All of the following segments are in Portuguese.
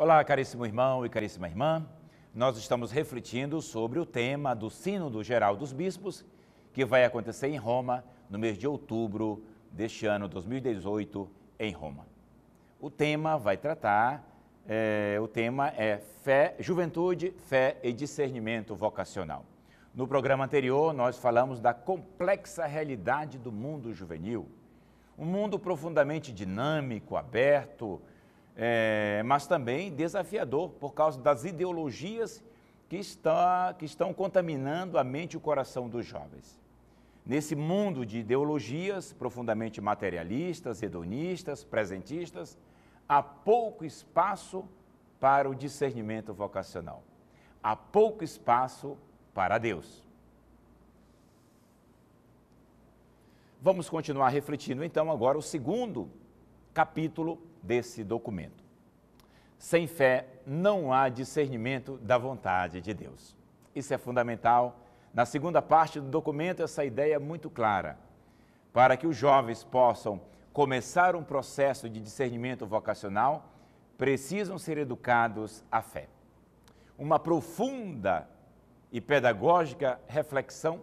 Olá, caríssimo irmão e caríssima irmã. Nós estamos refletindo sobre o tema do Sínodo Geral dos Bispos, que vai acontecer em Roma no mês de outubro deste ano 2018, em Roma. O tema vai tratar, é, o tema é fé, juventude, fé e discernimento vocacional. No programa anterior, nós falamos da complexa realidade do mundo juvenil. Um mundo profundamente dinâmico, aberto, é, mas também desafiador por causa das ideologias que, está, que estão contaminando a mente e o coração dos jovens. Nesse mundo de ideologias profundamente materialistas, hedonistas, presentistas, há pouco espaço para o discernimento vocacional. Há pouco espaço para Deus. Vamos continuar refletindo então agora o segundo capítulo desse documento. Sem fé não há discernimento da vontade de Deus. Isso é fundamental. Na segunda parte do documento, essa ideia é muito clara. Para que os jovens possam começar um processo de discernimento vocacional, precisam ser educados à fé. Uma profunda e pedagógica reflexão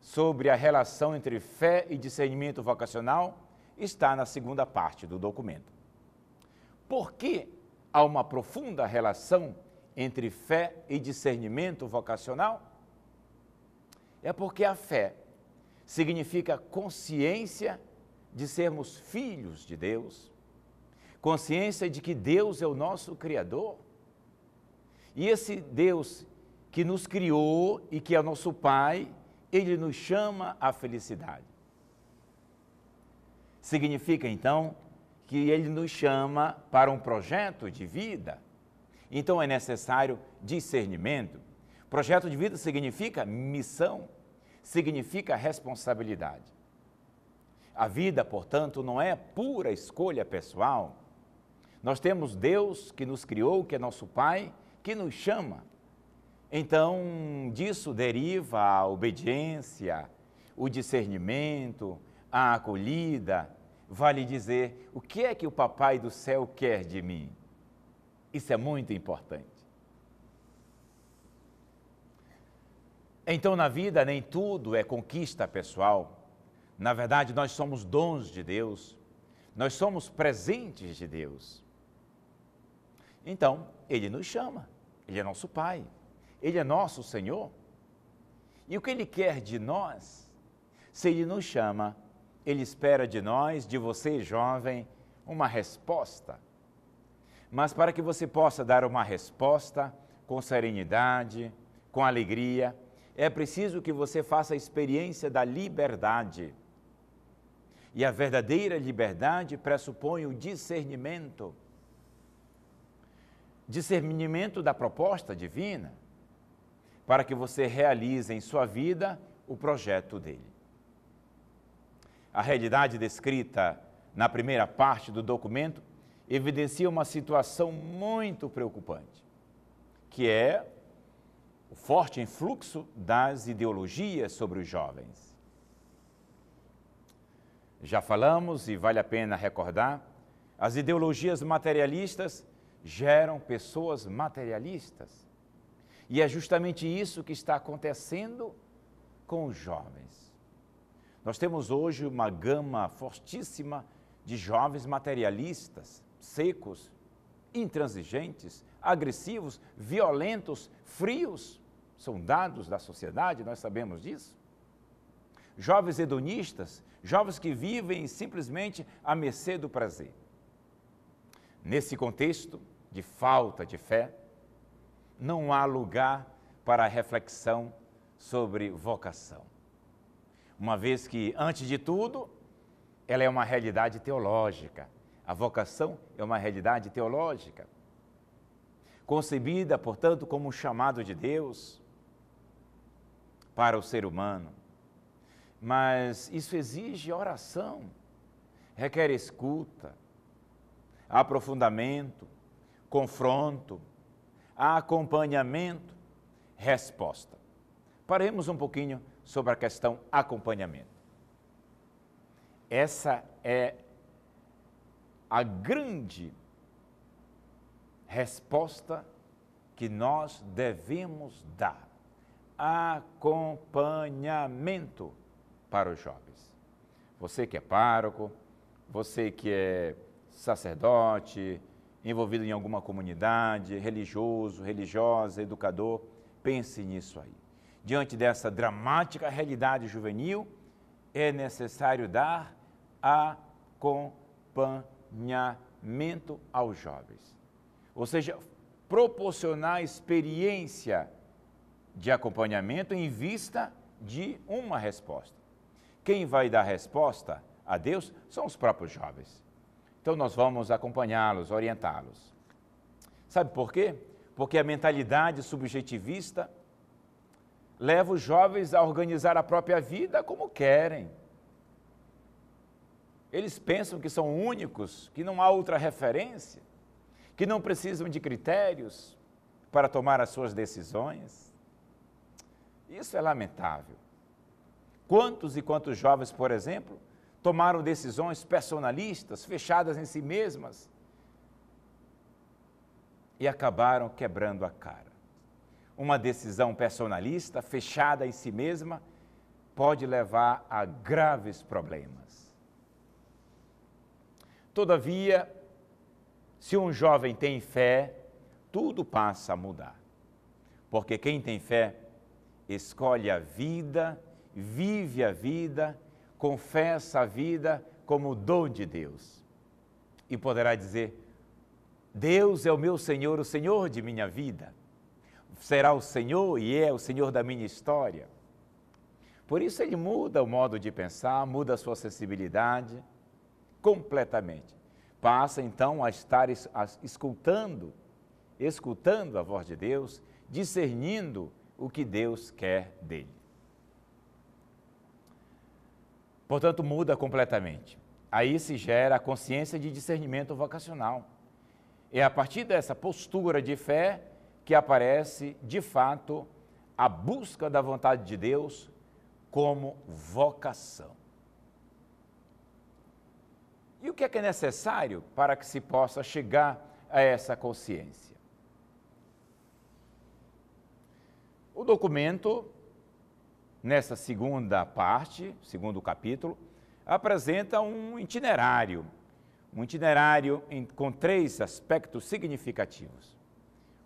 sobre a relação entre fé e discernimento vocacional está na segunda parte do documento porque há uma profunda relação entre fé e discernimento vocacional? É porque a fé significa consciência de sermos filhos de Deus, consciência de que Deus é o nosso Criador. E esse Deus que nos criou e que é nosso Pai, ele nos chama à felicidade. Significa então que ele nos chama para um projeto de vida. Então é necessário discernimento. Projeto de vida significa missão, significa responsabilidade. A vida, portanto, não é pura escolha pessoal. Nós temos Deus que nos criou, que é nosso Pai, que nos chama. Então, disso deriva a obediência, o discernimento, a acolhida, vai lhe dizer o que é que o papai do céu quer de mim. Isso é muito importante. Então, na vida, nem tudo é conquista pessoal. Na verdade, nós somos dons de Deus, nós somos presentes de Deus. Então, Ele nos chama, Ele é nosso Pai, Ele é nosso Senhor. E o que Ele quer de nós, se Ele nos chama, ele espera de nós, de você, jovem, uma resposta. Mas para que você possa dar uma resposta com serenidade, com alegria, é preciso que você faça a experiência da liberdade. E a verdadeira liberdade pressupõe o discernimento discernimento da proposta divina, para que você realize em sua vida o projeto dele. A realidade descrita na primeira parte do documento evidencia uma situação muito preocupante, que é o forte influxo das ideologias sobre os jovens. Já falamos, e vale a pena recordar, as ideologias materialistas geram pessoas materialistas. E é justamente isso que está acontecendo com os jovens. Nós temos hoje uma gama fortíssima de jovens materialistas, secos, intransigentes, agressivos, violentos, frios. São dados da sociedade, nós sabemos disso. Jovens hedonistas, jovens que vivem simplesmente à mercê do prazer. Nesse contexto de falta de fé, não há lugar para reflexão sobre vocação uma vez que, antes de tudo, ela é uma realidade teológica. A vocação é uma realidade teológica, concebida, portanto, como um chamado de Deus para o ser humano. Mas isso exige oração, requer escuta, aprofundamento, confronto, acompanhamento, resposta. Paremos um pouquinho sobre a questão acompanhamento. Essa é a grande resposta que nós devemos dar. Acompanhamento para os jovens. Você que é pároco, você que é sacerdote, envolvido em alguma comunidade, religioso, religiosa, educador, pense nisso aí. Diante dessa dramática realidade juvenil, é necessário dar acompanhamento aos jovens. Ou seja, proporcionar experiência de acompanhamento em vista de uma resposta. Quem vai dar resposta a Deus são os próprios jovens. Então nós vamos acompanhá-los, orientá-los. Sabe por quê? Porque a mentalidade subjetivista leva os jovens a organizar a própria vida como querem. Eles pensam que são únicos, que não há outra referência, que não precisam de critérios para tomar as suas decisões. Isso é lamentável. Quantos e quantos jovens, por exemplo, tomaram decisões personalistas, fechadas em si mesmas, e acabaram quebrando a cara. Uma decisão personalista, fechada em si mesma, pode levar a graves problemas. Todavia, se um jovem tem fé, tudo passa a mudar. Porque quem tem fé escolhe a vida, vive a vida, confessa a vida como dom de Deus. E poderá dizer: Deus é o meu Senhor, o Senhor de minha vida será o Senhor e é o Senhor da minha história. Por isso ele muda o modo de pensar, muda a sua sensibilidade completamente. Passa então a estar escutando, escutando a voz de Deus, discernindo o que Deus quer dele. Portanto, muda completamente. Aí se gera a consciência de discernimento vocacional. É a partir dessa postura de fé que aparece, de fato, a busca da vontade de Deus como vocação. E o que é que é necessário para que se possa chegar a essa consciência? O documento, nessa segunda parte, segundo capítulo, apresenta um itinerário, um itinerário com três aspectos significativos.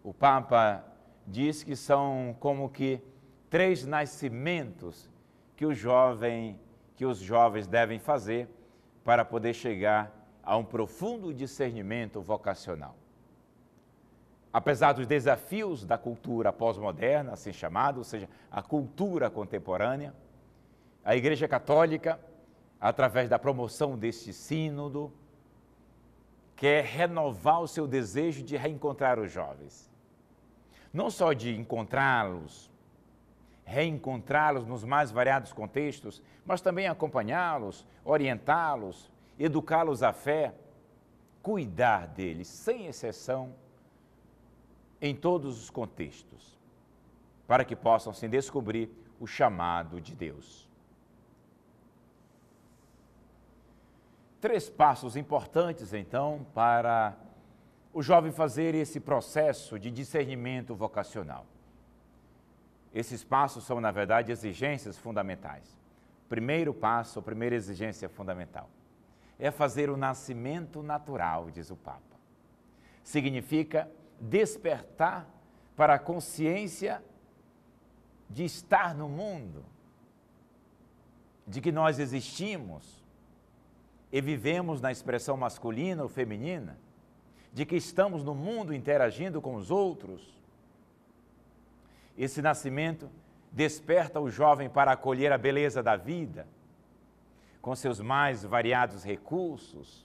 O Papa diz que são como que três nascimentos que o jovem, que os jovens devem fazer para poder chegar a um profundo discernimento vocacional. Apesar dos desafios da cultura pós-moderna, assim chamada, ou seja, a cultura contemporânea, a Igreja Católica, através da promoção deste sínodo, quer renovar o seu desejo de reencontrar os jovens não só de encontrá-los, reencontrá-los nos mais variados contextos, mas também acompanhá-los, orientá-los, educá-los à fé, cuidar deles, sem exceção, em todos os contextos, para que possam se descobrir o chamado de Deus. Três passos importantes, então, para o jovem fazer esse processo de discernimento vocacional. Esses passos são, na verdade, exigências fundamentais. Primeiro passo, a primeira exigência fundamental é fazer o nascimento natural, diz o Papa. Significa despertar para a consciência de estar no mundo, de que nós existimos e vivemos na expressão masculina ou feminina, de que estamos no mundo interagindo com os outros. Esse nascimento desperta o jovem para acolher a beleza da vida, com seus mais variados recursos.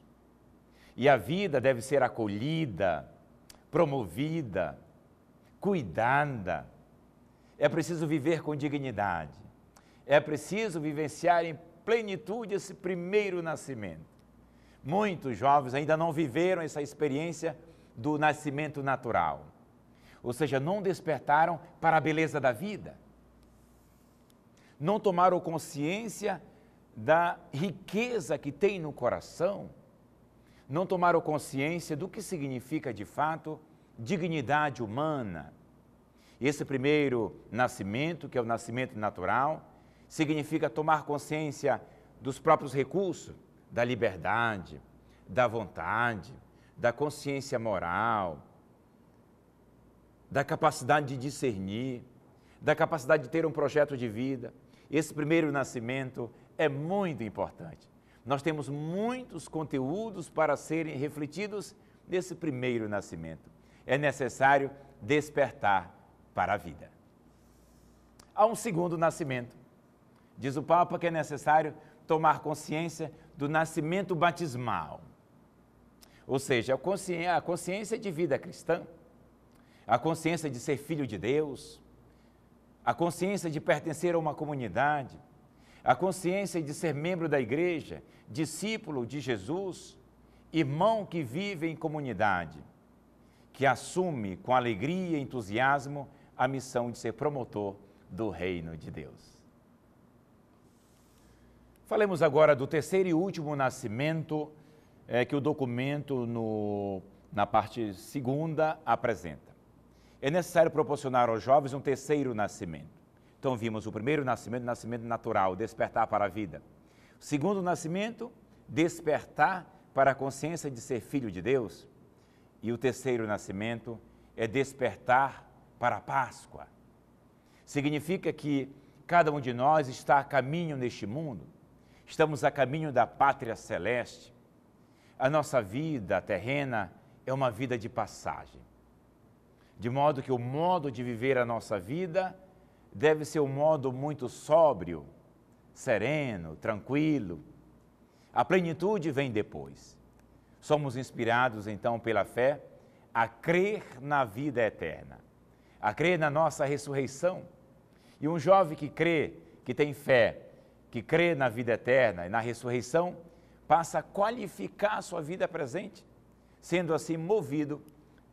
E a vida deve ser acolhida, promovida, cuidada. É preciso viver com dignidade. É preciso vivenciar em plenitude esse primeiro nascimento. Muitos jovens ainda não viveram essa experiência do nascimento natural, ou seja, não despertaram para a beleza da vida, não tomaram consciência da riqueza que tem no coração, não tomaram consciência do que significa de fato dignidade humana. Esse primeiro nascimento, que é o nascimento natural, significa tomar consciência dos próprios recursos, da liberdade, da vontade, da consciência moral, da capacidade de discernir, da capacidade de ter um projeto de vida. Esse primeiro nascimento é muito importante. Nós temos muitos conteúdos para serem refletidos nesse primeiro nascimento. É necessário despertar para a vida. Há um segundo nascimento. Diz o Papa que é necessário tomar consciência do nascimento batismal. Ou seja, a consciência de vida cristã, a consciência de ser filho de Deus, a consciência de pertencer a uma comunidade, a consciência de ser membro da igreja, discípulo de Jesus, irmão que vive em comunidade, que assume com alegria e entusiasmo a missão de ser promotor do reino de Deus. Falemos agora do terceiro e último nascimento é, que o documento, no, na parte segunda, apresenta. É necessário proporcionar aos jovens um terceiro nascimento. Então, vimos o primeiro nascimento, nascimento natural, despertar para a vida. O segundo nascimento, despertar para a consciência de ser filho de Deus. E o terceiro nascimento é despertar para a Páscoa. Significa que cada um de nós está a caminho neste mundo Estamos a caminho da pátria celeste. A nossa vida terrena é uma vida de passagem. De modo que o modo de viver a nossa vida deve ser um modo muito sóbrio, sereno, tranquilo. A plenitude vem depois. Somos inspirados então pela fé a crer na vida eterna, a crer na nossa ressurreição. E um jovem que crê, que tem fé que crê na vida eterna e na ressurreição, passa a qualificar a sua vida presente, sendo assim movido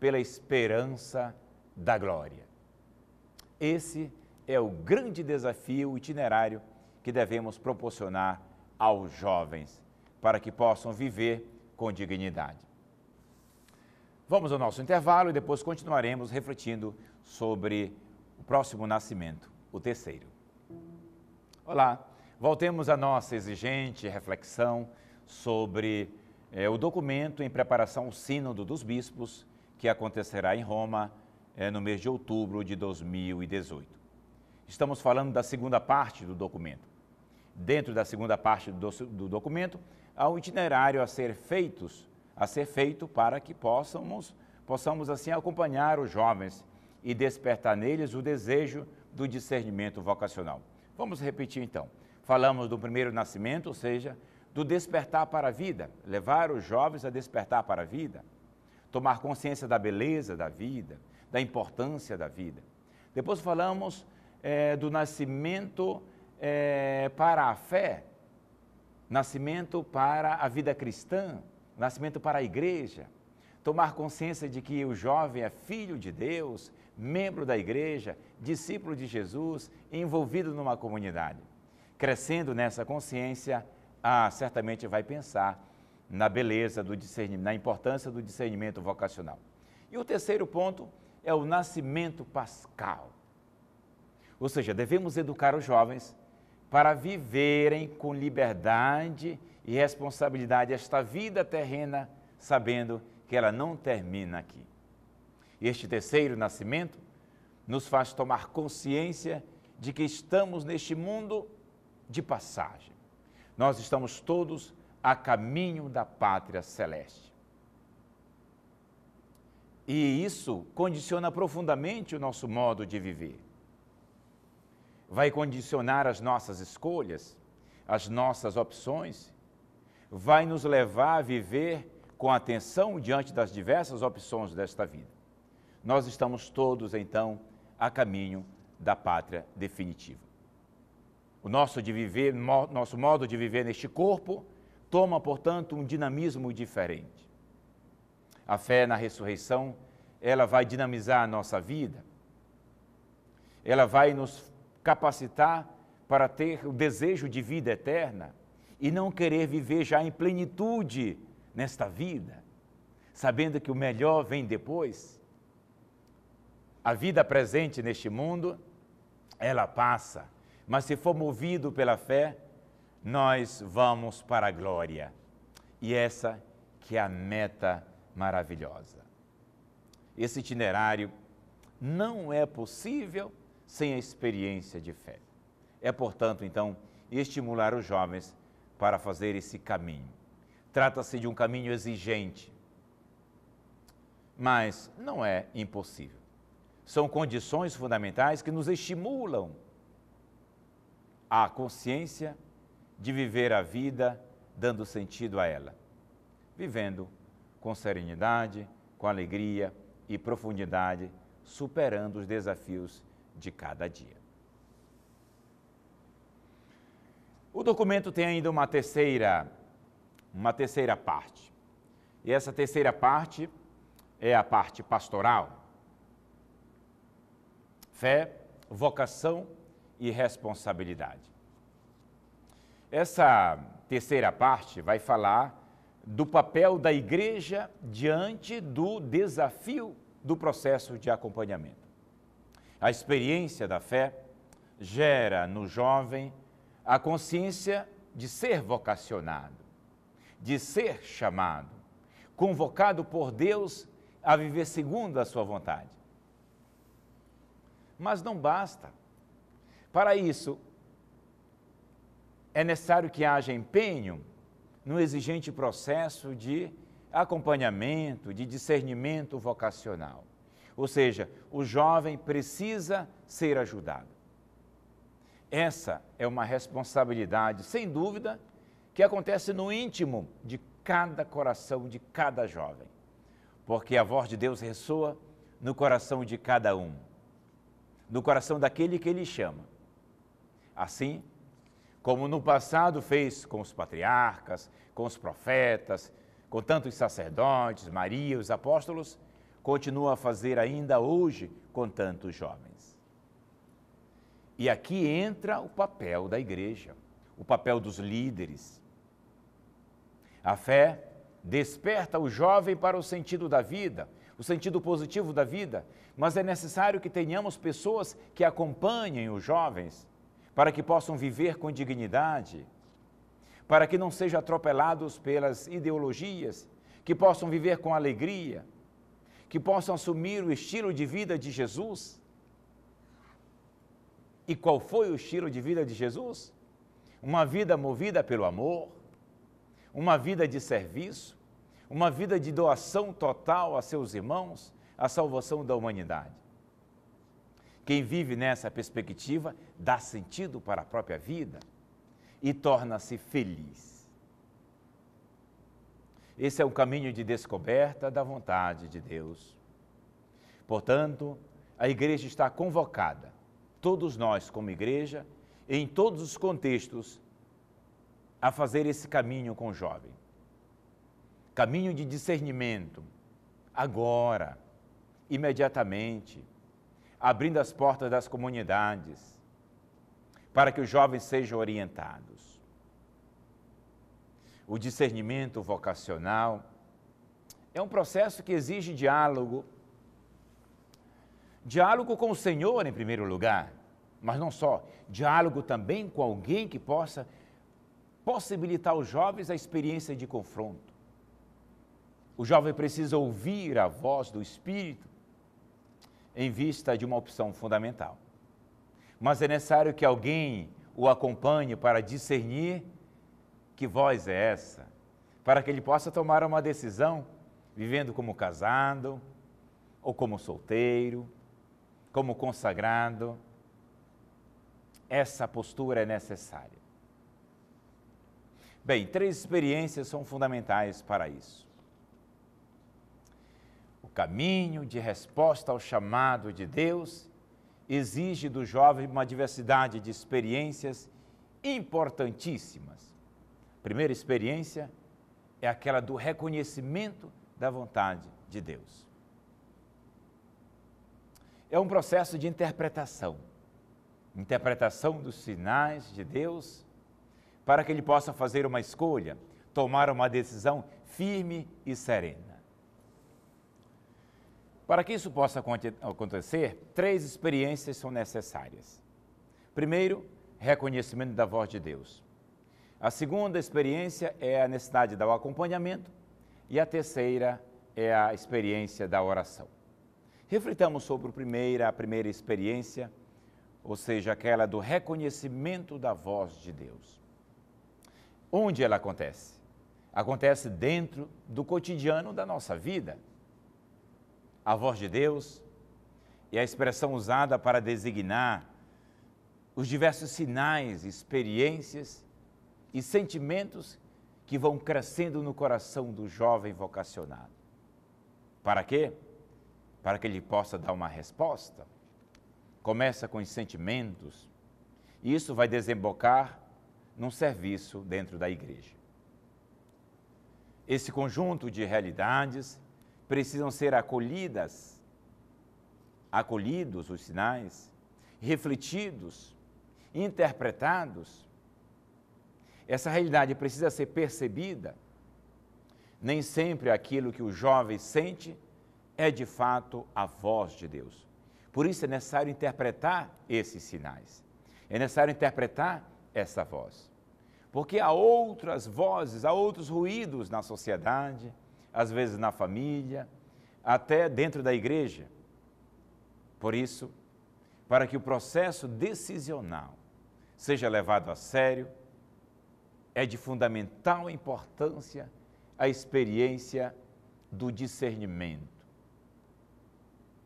pela esperança da glória. Esse é o grande desafio itinerário que devemos proporcionar aos jovens, para que possam viver com dignidade. Vamos ao nosso intervalo e depois continuaremos refletindo sobre o próximo nascimento, o terceiro. Olá, Voltemos à nossa exigente reflexão sobre é, o documento em preparação ao Sínodo dos Bispos, que acontecerá em Roma é, no mês de outubro de 2018. Estamos falando da segunda parte do documento. Dentro da segunda parte do, do documento, há um itinerário a ser feitos, a ser feito para que possamos, possamos assim acompanhar os jovens e despertar neles o desejo do discernimento vocacional. Vamos repetir então. Falamos do primeiro nascimento, ou seja, do despertar para a vida, levar os jovens a despertar para a vida, tomar consciência da beleza da vida, da importância da vida. Depois falamos é, do nascimento é, para a fé, nascimento para a vida cristã, nascimento para a igreja, tomar consciência de que o jovem é filho de Deus, membro da igreja, discípulo de Jesus, envolvido numa comunidade crescendo nessa consciência, ah, certamente vai pensar na beleza do discernimento, na importância do discernimento vocacional. E o terceiro ponto é o nascimento pascal. Ou seja, devemos educar os jovens para viverem com liberdade e responsabilidade esta vida terrena, sabendo que ela não termina aqui. Este terceiro nascimento nos faz tomar consciência de que estamos neste mundo de passagem. Nós estamos todos a caminho da pátria celeste. E isso condiciona profundamente o nosso modo de viver. Vai condicionar as nossas escolhas, as nossas opções, vai nos levar a viver com atenção diante das diversas opções desta vida. Nós estamos todos, então, a caminho da pátria definitiva o nosso, de viver, nosso modo de viver neste corpo toma, portanto, um dinamismo diferente. A fé na ressurreição, ela vai dinamizar a nossa vida, ela vai nos capacitar para ter o desejo de vida eterna e não querer viver já em plenitude nesta vida, sabendo que o melhor vem depois. A vida presente neste mundo, ela passa mas se for movido pela fé, nós vamos para a glória. E essa que é a meta maravilhosa. Esse itinerário não é possível sem a experiência de fé. É, portanto, então, estimular os jovens para fazer esse caminho. Trata-se de um caminho exigente, mas não é impossível. São condições fundamentais que nos estimulam a consciência de viver a vida dando sentido a ela, vivendo com serenidade, com alegria e profundidade, superando os desafios de cada dia. O documento tem ainda uma terceira, uma terceira parte. E essa terceira parte é a parte pastoral. Fé, vocação e responsabilidade. Essa terceira parte vai falar do papel da igreja diante do desafio do processo de acompanhamento. A experiência da fé gera no jovem a consciência de ser vocacionado, de ser chamado, convocado por Deus a viver segundo a sua vontade. Mas não basta para isso, é necessário que haja empenho no exigente processo de acompanhamento, de discernimento vocacional. Ou seja, o jovem precisa ser ajudado. Essa é uma responsabilidade, sem dúvida, que acontece no íntimo de cada coração de cada jovem. Porque a voz de Deus ressoa no coração de cada um, no coração daquele que ele chama. Assim como no passado fez com os patriarcas, com os profetas, com tantos sacerdotes, Maria, os apóstolos, continua a fazer ainda hoje com tantos jovens. E aqui entra o papel da igreja, o papel dos líderes. A fé desperta o jovem para o sentido da vida, o sentido positivo da vida, mas é necessário que tenhamos pessoas que acompanhem os jovens para que possam viver com dignidade, para que não sejam atropelados pelas ideologias, que possam viver com alegria, que possam assumir o estilo de vida de Jesus. E qual foi o estilo de vida de Jesus? Uma vida movida pelo amor, uma vida de serviço, uma vida de doação total a seus irmãos, a salvação da humanidade. Quem vive nessa perspectiva dá sentido para a própria vida e torna-se feliz. Esse é um caminho de descoberta da vontade de Deus. Portanto, a igreja está convocada, todos nós como igreja, em todos os contextos, a fazer esse caminho com o jovem. Caminho de discernimento, agora, imediatamente abrindo as portas das comunidades, para que os jovens sejam orientados. O discernimento vocacional é um processo que exige diálogo. Diálogo com o Senhor, em primeiro lugar, mas não só, diálogo também com alguém que possa possibilitar aos jovens a experiência de confronto. O jovem precisa ouvir a voz do Espírito em vista de uma opção fundamental. Mas é necessário que alguém o acompanhe para discernir que voz é essa, para que ele possa tomar uma decisão vivendo como casado, ou como solteiro, como consagrado. Essa postura é necessária. Bem, três experiências são fundamentais para isso caminho de resposta ao chamado de Deus exige do jovem uma diversidade de experiências importantíssimas. A primeira experiência é aquela do reconhecimento da vontade de Deus. É um processo de interpretação interpretação dos sinais de Deus para que ele possa fazer uma escolha, tomar uma decisão firme e serena. Para que isso possa acontecer, três experiências são necessárias. Primeiro, reconhecimento da voz de Deus. A segunda experiência é a necessidade do acompanhamento. E a terceira é a experiência da oração. Reflitamos sobre a primeira, a primeira experiência, ou seja, aquela do reconhecimento da voz de Deus. Onde ela acontece? Acontece dentro do cotidiano da nossa vida a voz de Deus e a expressão usada para designar os diversos sinais, experiências e sentimentos que vão crescendo no coração do jovem vocacionado. Para quê? Para que ele possa dar uma resposta. Começa com os sentimentos e isso vai desembocar num serviço dentro da igreja. Esse conjunto de realidades precisam ser acolhidas, acolhidos os sinais, refletidos, interpretados. Essa realidade precisa ser percebida. Nem sempre aquilo que o jovem sente é de fato a voz de Deus. Por isso é necessário interpretar esses sinais. É necessário interpretar essa voz. Porque há outras vozes, há outros ruídos na sociedade, às vezes na família, até dentro da igreja. Por isso, para que o processo decisional seja levado a sério, é de fundamental importância a experiência do discernimento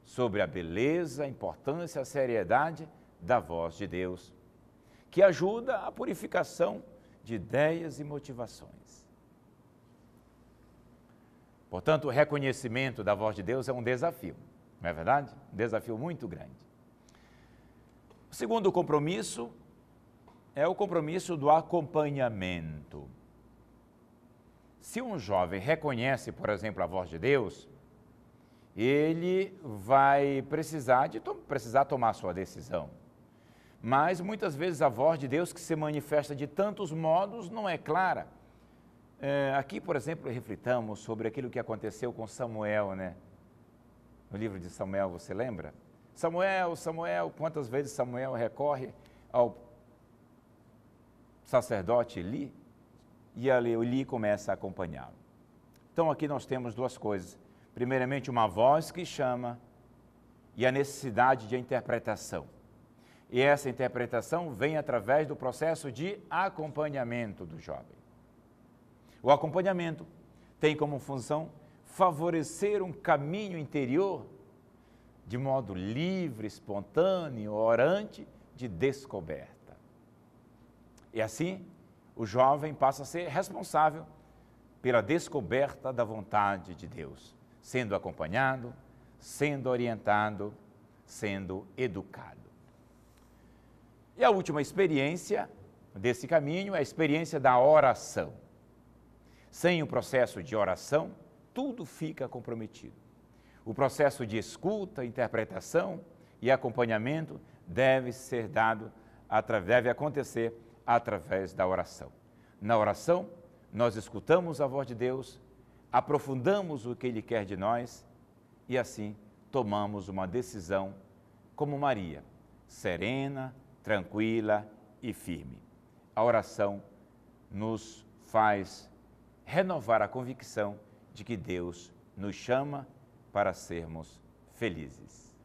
sobre a beleza, a importância, a seriedade da voz de Deus, que ajuda à purificação de ideias e motivações. Portanto, o reconhecimento da voz de Deus é um desafio, não é verdade? Um desafio muito grande. O segundo compromisso é o compromisso do acompanhamento. Se um jovem reconhece, por exemplo, a voz de Deus, ele vai precisar de to precisar tomar sua decisão. Mas muitas vezes a voz de Deus que se manifesta de tantos modos não é clara. É, aqui, por exemplo, reflitamos sobre aquilo que aconteceu com Samuel, né? No livro de Samuel, você lembra? Samuel, Samuel, quantas vezes Samuel recorre ao sacerdote Eli e ali Eli começa a acompanhá-lo. Então aqui nós temos duas coisas. Primeiramente, uma voz que chama e a necessidade de interpretação. E essa interpretação vem através do processo de acompanhamento do jovem. O acompanhamento tem como função favorecer um caminho interior de modo livre, espontâneo, orante de descoberta. E assim, o jovem passa a ser responsável pela descoberta da vontade de Deus, sendo acompanhado, sendo orientado, sendo educado. E a última experiência desse caminho é a experiência da oração. Sem o processo de oração, tudo fica comprometido. O processo de escuta, interpretação e acompanhamento deve ser dado, deve acontecer através da oração. Na oração, nós escutamos a voz de Deus, aprofundamos o que Ele quer de nós e assim tomamos uma decisão como Maria, serena, tranquila e firme. A oração nos faz renovar a convicção de que Deus nos chama para sermos felizes.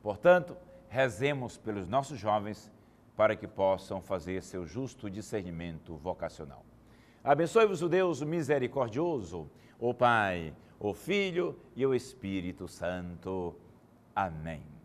Portanto, rezemos pelos nossos jovens para que possam fazer seu justo discernimento vocacional. Abençoe-vos o Deus misericordioso, o Pai, o Filho e o Espírito Santo. Amém.